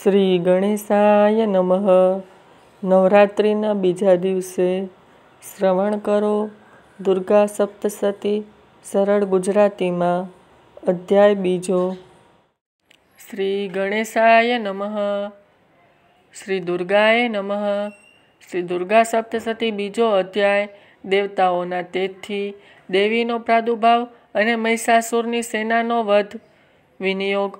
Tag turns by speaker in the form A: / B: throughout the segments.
A: શ્રી ગણેશાય નમઃ નવરાત્રિના બીજા દિવસે શ્રવણ કરો દુર્ગા સપ્તસતી સરળ ગુજરાતીમાં અધ્યાય બીજો શ્રી ગણેશાય નમઃ શ્રી દુર્ગાએ નમઃ શ્રી દુર્ગા સપ્તસતી બીજો અધ્યાય દેવતાઓના તેથી દેવીનો પ્રાદુર્ભાવ અને મહિષાસુરની સેનાનો વધ વિનિયોગ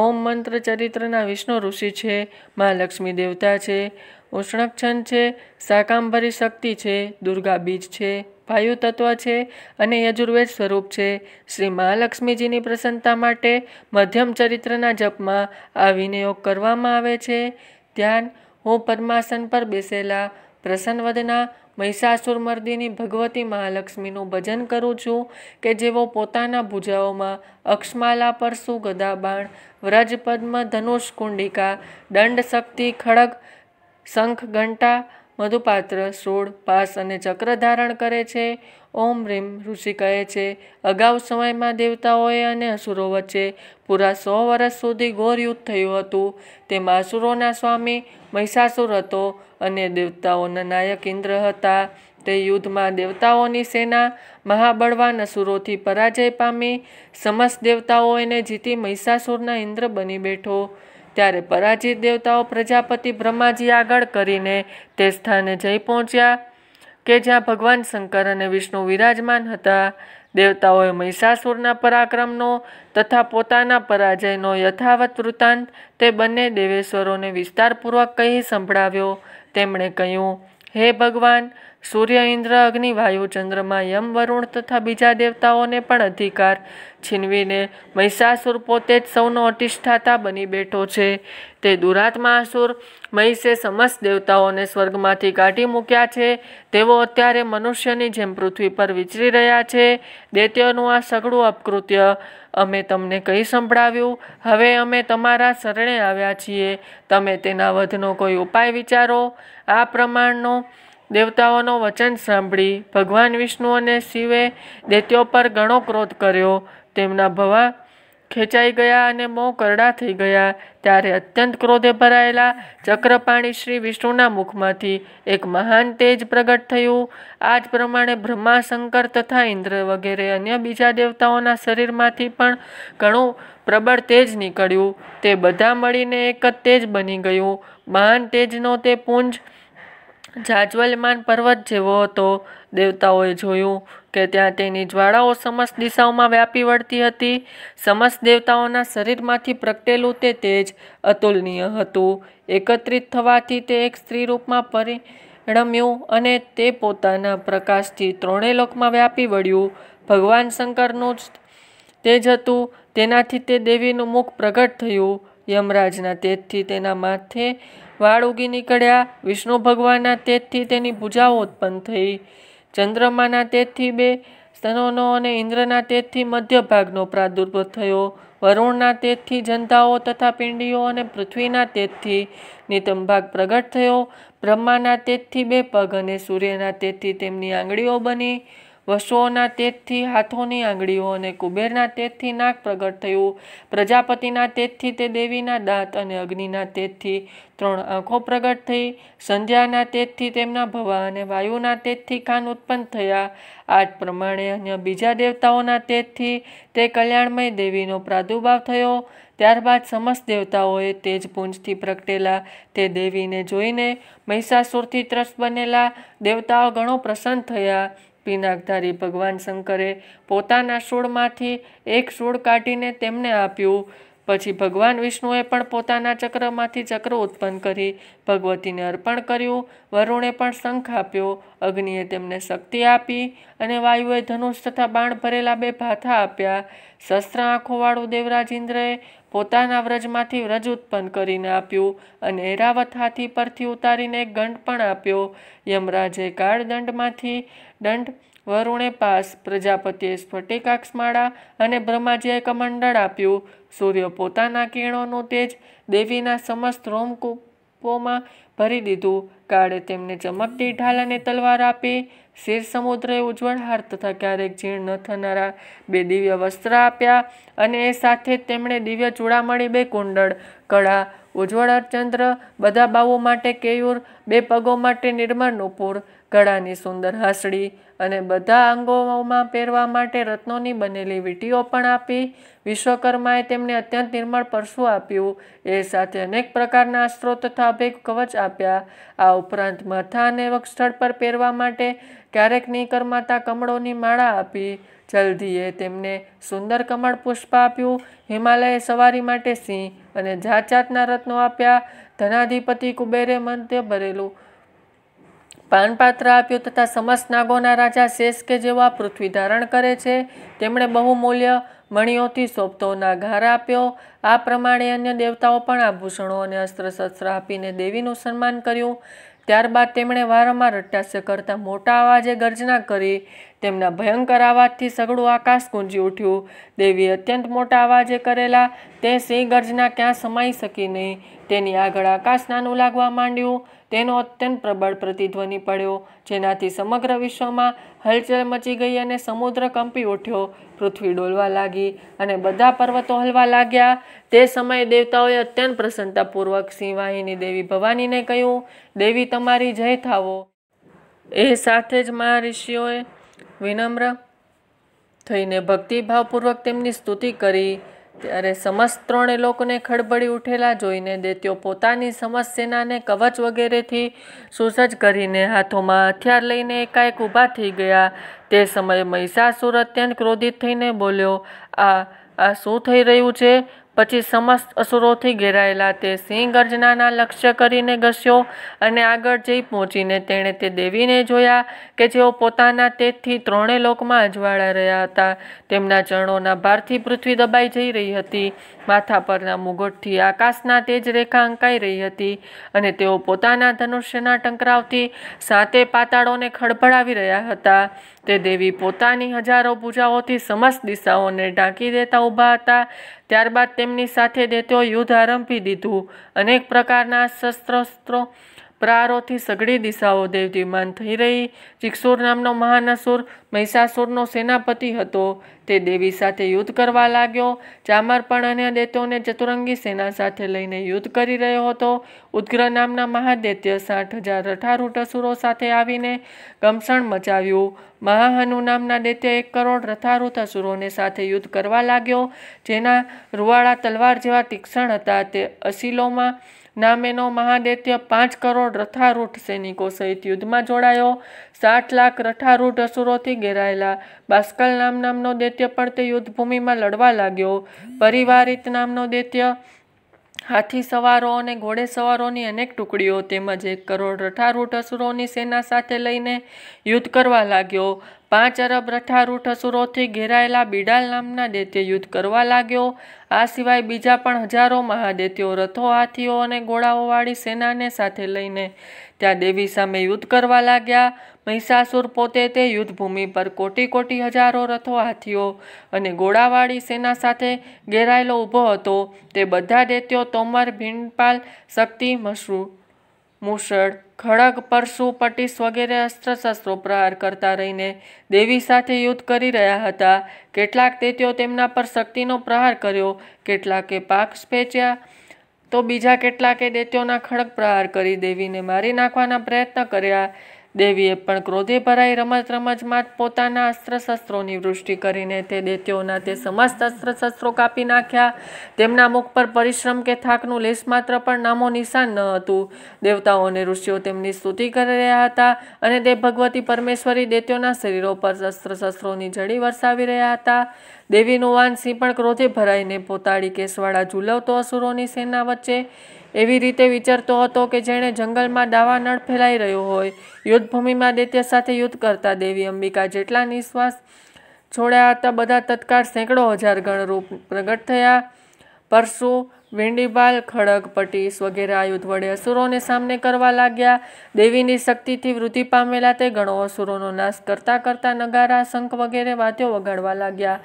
A: ઓમ મંત્ર ચરિત્રના વિષ્ણુ ઋષિ છે મા લક્ષ્મી દેવતા છે ઉષ્ણક્ષણ છે શાકાંભરી શક્તિ છે દુર્ગા બીજ છે વાયુ તત્વ છે અને યજુર્વેદ સ્વરૂપ છે શ્રી મહાલક્ષ્મીજીની પ્રસન્નતા માટે મધ્યમ ચરિત્રના જપમાં આ વિનિયોગ કરવામાં આવે છે ધ્યાન હું પદ્માસન પર બેસેલા પ્રસન્નવદના મહિષાસુર મર્દિની ભગવતી મહાલક્ષ્મીનું ભજન કરું છું કે જેઓ પોતાના ભુજાઓમાં અક્ષમાલા પરસુ સુગદાબાણ વ્રજ પદ્મ ધનુષ કુંડિકા દંડ શક્તિ ખડગ શંખ ઘંટા મધુપાત્ર સોળ પાસ અને ચક્ર ધારણ કરે છે ઓમ રીમ ઋષિ કહે છે અગાઉ સમયમાં દેવતાઓએ અને અસુરો વચ્ચે પૂરા સો વર્ષ સુધી ઘોર યુદ્ધ થયું હતું તેમાં અસુરોના સ્વામી મહિષાસુર હતો અને દેવતાઓના નાયક ઇન્દ્ર હતા તે યુદ્ધમાં દેવતાઓની સેના મહાબળવાન અસુરોથી પરાજય પામી સમસ્ત દેવતાઓ એને જીતી મહિષાસુરના ઇન્દ્ર બની બેઠો ત્યારે પરાજિત દેવતાઓ પ્રજાપતિ બ્રહ્માજી આગળ કરીને તે સ્થાને જઈ પહોંચ્યા કે જ્યાં ભગવાન શંકર અને વિષ્ણુ વિરાજમાન હતા દેવતાઓએ મહિષાસુરના પરાક્રમનો તથા પોતાના પરાજયનો યથાવત વૃત્તાંત તે બંને દેવેશ્વરોને વિસ્તારપૂર્વક કહી સંભળાવ્યો તેમણે કહ્યું હે ભગવાન સૂર્ય ઇન્દ્ર અગ્નિ વાયુ ચંદ્રમાં યમ વરુણ તથા બીજા દેવતાઓને પણ અધિકાર છીનવીને મહિષાસુર પોતે જ સૌનો અતિષ્ઠાતા બની બેઠો છે તે દુરાત્માસુર મહિષે સમસ્ત દેવતાઓને સ્વર્ગમાંથી કાઢી મૂક્યા છે તેઓ અત્યારે મનુષ્યની જેમ પૃથ્વી પર વિચરી રહ્યા છે દૈત્યનું આ સઘળું અપકૃત્ય અમે તમને કંઈ સંભળાવ્યું હવે અમે તમારા શરણે આવ્યા છીએ તમે તેના વધનો કોઈ ઉપાય વિચારો આ પ્રમાણનો દેવતાઓનો વચન સાંભળી ભગવાન વિષ્ણુ અને શિવે દૈત્યો પર ઘણો ક્રોધ કર્યો તેમના ભવા ખેંચાઈ ગયા અને મોં કરડા થઈ ગયા ત્યારે અત્યંત ક્રોધે ભરાયેલા ચક્રપાણી શ્રી વિષ્ણુના મુખમાંથી એક મહાન તેજ પ્રગટ થયું આ જ પ્રમાણે બ્રહ્માશંકર તથા ઇન્દ્ર વગેરે અન્ય બીજા દેવતાઓના શરીરમાંથી પણ ઘણું પ્રબળ તેજ નીકળ્યું તે બધા મળીને એક જ તેજ બની ગયું મહાન તેજનો તે પુંજ જાજવલ્યમાન પર્વત જેવો હતો દેવતાઓએ જોયું કે ત્યાં તેની જ્વાળાઓ સમસ્ત દિશાઓમાં વ્યાપી વળતી હતી સમસ્ત દેવતાઓના શરીરમાંથી પ્રગટેલું તે તેજ અતુલનીય હતું એકત્રિત થવાથી તે એક સ્ત્રી રૂપમાં પરિણમ્યું અને તે પોતાના પ્રકાશથી ત્રણેય લોકમાં વ્યાપી વળ્યું ભગવાન શંકરનું જ તેજ હતું તેનાથી તે દેવીનું મુખ પ્રગટ થયું યમરાજના તેજથી તેના માથે વાળ ઉગી નીકળ્યા વિષ્ણુ ભગવાનના તેજથી તેની પૂજાઓ ઉત્પન્ન થઈ ચંદ્રમાના તેરથી બે સ્તનોનો અને ઇન્દ્રના તેરથી મધ્ય ભાગનો પ્રાદુર્ભાવ થયો વરુણના તેજથી જનતાઓ તથા પિંડીઓ અને પૃથ્વીના તેજથી નિતમ ભાગ પ્રગટ થયો બ્રહ્માના તેજથી બે પગ અને સૂર્યના તેજથી તેમની આંગળીઓ બની વસુઓના તેજથી હાથોની આંગળીઓ અને કુબેરના તેજથી નાક પ્રગટ થયું પ્રજાપતિના તેજથી તે દેવીના દાંત અને અગ્નિના તેજથી ત્રણ આંખો પ્રગટ થઈ સંધ્યાના તેજથી તેમના ભવા અને વાયુના તેજથી ખાન ઉત્પન્ન થયા આજ પ્રમાણે અન્ય બીજા દેવતાઓના તેજથી તે કલ્યાણમય દેવીનો પ્રાદુર્ભાવ થયો ત્યારબાદ સમસ્ત દેવતાઓએ તેજપુંજથી પ્રગટેલા તે દેવીને જોઈને મહિષાસુરથી ત્રસ્ત બનેલા દેવતાઓ ઘણો પ્રસન્ન થયા પિનાકધારી ભગવાન શંકરે પોતાના સૂળમાંથી એક સૂળ કાઢીને તેમને આપ્યું પછી ભગવાન વિષ્ણુએ પણ પોતાના ચક્રમાંથી ચક્ર ઉત્પન્ન કરી ભગવતીને અર્પણ કર્યું વરુણે પણ શંખ આપ્યો અગ્નિએ તેમને શક્તિ આપી અને વાયુએ ધનુષ તથા બાણ ભરેલા બે ભાથા આપ્યા શસ્ત્ર આંખોવાળું દેવરાજ ઇન્દ્રએ પોતાના વ્રજમાંથી વ્રજ ઉત્પન્ન કરીને આપ્યું અને એરાવત હાથી પરથી ઉતારીને એક ગંડ પણ આપ્યો યમરાજે કાળદંડમાંથી દંડ વરુણે પાસ પ્રજાપતિએ સ્ફટિકાક્ષમાળા અને બ્રહ્માજીએ કમંડળ આપ્યું સૂર્ય પોતાના કિરણોનું તેજ દેવીના સમસ્ત રોમકૂપોમાં ભરી દીધું કાળે તેમને ચમકતી ઢાલ અને તલવાર આપી શેર સમુદ્રએ ઉજ્જવળ હાર તથા ક્યારેક જીર્ણ ન થનારા બે દિવ્ય વસ્ત્ર આપ્યા અને એ સાથે તેમણે દિવ્ય ચૂડામણી બે કુંડળ કળા ઉજ્જવળ અર્ચંદ્ર બધા બાવો માટે કેયુર બે પગો માટે નિર્મળ નુપુર કળાની સુંદર હાસડી અને બધા અંગોમાં પહેરવા માટે રત્નોની બનેલી વીટીઓ પણ આપી વિશ્વકર્માએ તેમને અત્યંત નિર્મળ પરશું આપ્યું એ સાથે અનેક પ્રકારના અસ્ત્રો તથા અભેગ કવચ આપ્યા આ ઉપરાંત માથા અને વક્ષસ્થળ પર પહેરવા માટે ક્યારેક નીકર માતા કમળોની માળા આપી જલ્દીએ તેમને સુંદર કમળ પુષ્પ આપ્યું હિમાલયે સવારી માટે સિંહ અને જાત જાતના રત્નો આપ્યા ધનાધિપતિ કુબેરે મંત્ય ભરેલું પાનપાત્ર આપ્યું તથા સમસ્ત નાગોના રાજા શેષ કે જેવા પૃથ્વી ધારણ કરે છે તેમણે બહુ મૂલ્ય મણીઓથી સોંપતોના ઘાર આપ્યો આ પ્રમાણે અન્ય દેવતાઓ પણ આભૂષણો અને અસ્ત્રશસ્ત્ર આપીને દેવીનું સન્માન કર્યું ત્યારબાદ તેમણે વારંવાર રટ્ટાસ્ય કરતા મોટા અવાજે ગર્જના કરી તેમના ભયંકર અવાજથી સગળું આકાશ ગુંજી ઉઠ્યું દેવી અત્યંત મોટા અવાજે કરેલા તે સિંહ ગર્જના ક્યાં સમાઈ શકી નહીં તેની આગળ આકાશ નાનું લાગવા માંડ્યું તેનો અત્યંત પ્રબળ પ્રતિધ્વનિ પડ્યો જેનાથી સમગ્ર વિશ્વમાં હલચલ મચી ગઈ અને સમુદ્ર કંપી ઉઠ્યો પૃથ્વી ડોલવા લાગી અને બધા પર્વતો હલવા લાગ્યા તે સમયે દેવતાઓએ અત્યંત પ્રસન્નતાપૂર્વક સિંહવાહિની દેવી ભવાનીને કહ્યું દેવી તમારી જય થાવો એ સાથે જ ઋષિઓએ વિનમ્ર થઈને ભક્તિભાવપૂર્વક તેમની સ્તુતિ કરી ત્યારે સમસ્ત ત્રણે લોકોને ખળબળી ઉઠેલા જોઈને દેત્યો પોતાની સમસ્ત સેનાને કવચ વગેરેથી સુસજ્જ કરીને હાથોમાં હથિયાર લઈને એકાએક ઊભા થઈ ગયા તે સમયે મહિષાસુર અત્યંત ક્રોધિત થઈને બોલ્યો આ આ શું થઈ રહ્યું છે પછી સમસ્ત અસુરોથી ઘેરાયેલા તે સિંહ ગર્જનાના લક્ષ્ય કરીને ઘસ્યો અને આગળ જઈ પહોંચીને તેણે તે દેવીને જોયા કે જેઓ પોતાના તેજથી ત્રણે લોકમાં અજવાળા રહ્યા હતા તેમના ચરણોના ભારથી પૃથ્વી દબાઈ જઈ રહી હતી માથા પરના મુગટથી આકાશના તેજ રેખા અંકાઈ રહી હતી અને તેઓ પોતાના ધનુષ્યના ટંકરાવથી સાતે પાતાળોને ખડભડાવી રહ્યા હતા તે દેવી પોતાની હજારો પૂજાઓથી સમસ્ત દિશાઓને ઢાંકી દેતા ઊભા હતા ત્યારબાદ તેમની સાથે દેતો યુદ્ધ આરંભી દીધું અનેક પ્રકારના શસ્ત્રોસ્ત્રો પ્રારોથી સઘળી દિશાઓ દેવદીમાન થઈ રહી ચિક્ષોર નામનો મહાન અસુર મહિષાસુરનો સેનાપતિ હતો તે દેવી સાથે યુદ્ધ કરવા લાગ્યો ચામર પણ અન્ય દૈત્યોને ચતુરંગી સેના સાથે લઈને યુદ્ધ કરી રહ્યો હતો ઉદ્ગ્ર નામના મહાદૈત્ય સાઠ હજાર અઠારૂટ અસુરો સાથે આવીને કમસણ મચાવ્યું મહાહનુ નામના દૈત્ય એક કરોડ રથારૂથ અસુરોને સાથે યુદ્ધ કરવા લાગ્યો જેના રૂવાળા તલવાર જેવા તીક્ષણ હતા તે અસિલોમાં નામેનો મહાદૈત્ય પાંચ કરોડ રથારૂઢ સૈનિકો સહિત યુદ્ધમાં જોડાયો સાઠ લાખ રથારૂઢ અસુરોથી ઘેરાયેલા બાસ્કલ નામ નામનો દૈત્ય પણ તે યુદ્ધભૂમિમાં લડવા લાગ્યો પરિવારિત નામનો દૈત્ય હાથી સવારો અને ઘોડે સવારોની અનેક ટુકડીઓ તેમજ એક કરોડ રઠારૂઢ અસુરોની સેના સાથે લઈને યુદ્ધ કરવા લાગ્યો પાંચ અરબ રઠારૂઠ અસુરોથી ઘેરાયેલા બિડાલ નામના દૈત્ય યુદ્ધ કરવા લાગ્યો આ સિવાય બીજા પણ હજારો મહાદૈત્યો રથો હાથીઓ અને ગોળાઓવાળી સેનાને સાથે લઈને ત્યાં દેવી સામે યુદ્ધ કરવા લાગ્યા મહિષાસુર પોતે તે યુદ્ધભૂમિ પર કોટી કોટી હજારો રથો હાથીઓ અને ગોળાવાળી સેના સાથે ઘેરાયેલો ઊભો હતો તે બધા દૈત્યો તોમર ભીંડપાલ શક્તિ મશરૂ મૂસળ ખડગ પરશુ પટીસ વગેરે અસ્ત્રશસ્ત્રો પ્રહાર કરતા રહીને દેવી સાથે યુદ્ધ કરી રહ્યા હતા કેટલાક તેત્યો તેમના પર શક્તિનો પ્રહાર કર્યો કેટલાકે પાક્ષ ફેંચ્યા તો બીજા કેટલાકે દેત્યોના ખડગ પ્રહાર કરી દેવીને મારી નાખવાના પ્રયત્ન કર્યા દેવીએ પણ ક્રોધે ભરાઈ રમત રમતમાં જ પોતાના અસ્ત્ર શસ્ત્રોની વૃષ્ટિ કરીને તે દૈત્યોના તે સમસ્ત અસ્ત્ર શસ્ત્રો કાપી નાખ્યા તેમના મુખ પર પરિશ્રમ કે થાકનું લેશ માત્ર પણ નામો નિશાન ન હતું દેવતાઓ અને ઋષિઓ તેમની સ્તુતિ કરી રહ્યા હતા અને તે ભગવતી પરમેશ્વરી દેત્યોના શરીરો પર અસ્ત્ર શસ્ત્રોની જડી વરસાવી રહ્યા હતા દેવીનું વાન પણ ક્રોધે ભરાઈને પોતાળી કેસવાળા ઝૂલવતો અસુરોની સેના વચ્ચે એવી રીતે વિચારતો હતો કે જેણે જંગલમાં દાવાનળ ફેલાઈ રહ્યો હોય યુદ્ધભૂમિમાં દૈત્ય સાથે યુદ્ધ કરતા દેવી અંબિકા જેટલા નિશ્વાસ છોડ્યા હતા બધા તત્કાળ સેંકડો હજાર ગણ રૂપ પ્રગટ થયા પરશુ વેંડીબાલ ખડગ પટીસ વગેરે આયુધ વડે અસુરોને સામને કરવા લાગ્યા દેવીની શક્તિથી વૃદ્ધિ પામેલા તે ગણો અસુરોનો નાશ કરતા કરતા નગારા શંખ વગેરે વાદ્યો વગાડવા લાગ્યા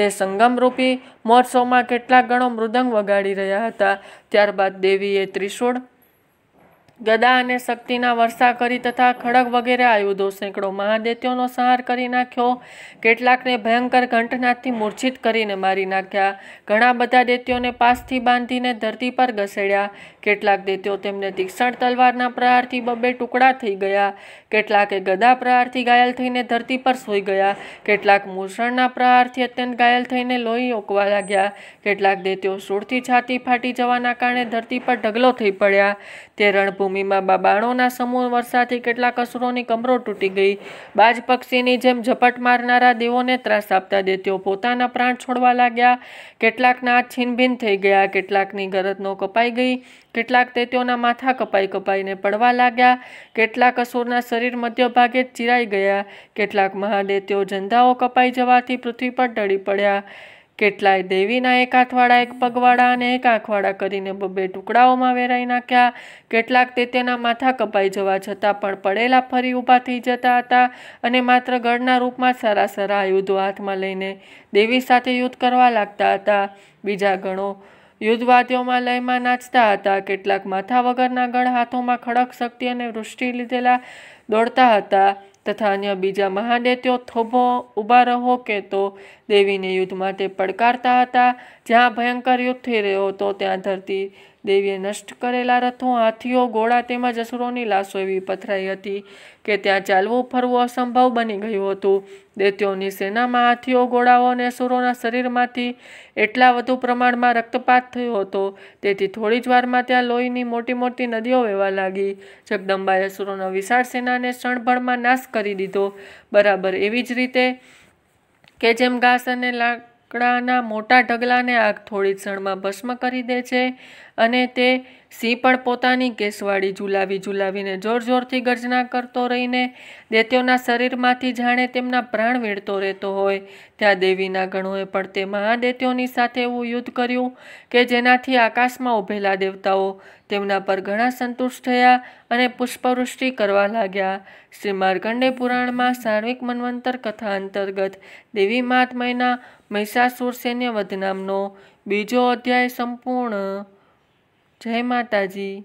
A: તે સંગમરૂપી મહોત્સવમાં કેટલાક ગણો મૃદંગ વગાડી રહ્યા હતા ત્યારબાદ દેવીએ ત્રિશૂળ ગદા અને શક્તિના વર્ષા કરી તથા ખડગ વગેરે આયુધો સેંકડો મહાદેત્યોનો સંહાર કરી નાખ્યો કેટલાકને ભયંકર ઘંટનાથથી મૂર્છિત કરીને મારી નાખ્યા ઘણા બધા દેત્યોને પાસથી બાંધીને ધરતી પર ઘસેડ્યા કેટલાક દેત્યો તેમને તીક્ષણ તલવારના પ્રહારથી બબે ટુકડા થઈ ગયા કેટલાકે ગદા પ્રહારથી ઘાયલ થઈને ધરતી પર સૂઈ ગયા કેટલાક મૂષણના પ્રહારથી અત્યંત ઘાયલ થઈને લોહી ઓકવા લાગ્યા કેટલાક દેત્યો સૂળથી છાતી ફાટી જવાના કારણે ધરતી પર ઢગલો થઈ પડ્યા તે રણભૂમિમાં બાબાણોના સમૂહ વરસાથી કેટલાક અસુરોની કમરો તૂટી ગઈ બાજ પક્ષીની જેમ ઝપટ મારનારા દેવોને ત્રાસ આપતા દેત્યો પોતાના પ્રાણ છોડવા લાગ્યા કેટલાકના હાથ છીનભીન થઈ ગયા કેટલાકની ગરદનો કપાઈ ગઈ કેટલાક તેત્યોના માથા કપાઈ કપાઈને પડવા લાગ્યા કેટલાક અસુરના શરીર મધ્ય ભાગે જ ચિરાઈ ગયા કેટલાક મહાદેત્યો જંધાઓ કપાઈ જવાથી પૃથ્વી પર ઢળી પડ્યા કેટલાય દેવીના એક હાથવાળા એક પગવાળા અને એક આંખવાળા કરીને બબે ટુકડાઓમાં વેરાઈ નાખ્યા કેટલાક તે માથા કપાઈ જવા છતાં પણ પડેલા ફરી ઊભા થઈ જતા હતા અને માત્ર ગળના રૂપમાં સારા સારા આયુધો હાથમાં લઈને દેવી સાથે યુદ્ધ કરવા લાગતા હતા બીજા ગણો યુદ્ધવાદીઓમાં લયમાં નાચતા હતા કેટલાક માથા વગરના ગણ હાથોમાં ખડક શક્તિ અને વૃષ્ટિ લીધેલા દોડતા હતા તથા અન્ય બીજા મહાદેત્યો થોભો ઊભા રહો કે તો દેવીને યુદ્ધ માટે પડકારતા હતા જ્યાં ભયંકર યુદ્ધ થઈ રહ્યો હતો ત્યાં ધરતી દેવીએ નષ્ટ કરેલા રથો હાથીઓ ઘોડા તેમજ અસુરોની લાશો એવી પથરાઈ હતી કે ત્યાં ચાલવું ફરવું અસંભવ બની ગયું હતું દૈત્યોની સેનામાં હાથીઓ ઘોડાઓ અને અસુરોના શરીરમાંથી એટલા વધુ પ્રમાણમાં રક્તપાત થયો હતો તેથી થોડી જ વારમાં ત્યાં લોહીની મોટી મોટી નદીઓ વહેવા લાગી જગદંબાએ અસુરોના વિશાળ સેનાને ક્ષણભરમાં નાશ કરી દીધો બરાબર એવી જ રીતે કે જેમ ઘાસ અને લાકડ લાકડાના મોટા ઢગલાને આગ થોડી ક્ષણમાં ભસ્મ કરી દે છે અને તે સિંહ પણ પોતાની કેસવાળી ઝુલાવી ઝુલાવીને જોર જોરથી ગર્જના કરતો રહીને દેત્યોના શરીરમાંથી જાણે તેમના પ્રાણ વેડતો રહેતો હોય ત્યાં દેવીના ગણોએ પણ તે મહાદેત્યોની સાથે એવું યુદ્ધ કર્યું કે જેનાથી આકાશમાં ઊભેલા દેવતાઓ તેમના પર ઘણા સંતુષ્ટ થયા અને પુષ્પવૃષ્ટિ કરવા લાગ્યા શ્રી માર્કંડે પુરાણમાં સાર્વિક મનવંતર કથા અંતર્ગત દેવી મહાત્મયના મહિષાસુર સૈન્યવધ નામનો બીજો અધ્યાય સંપૂર્ણ જય માતાજી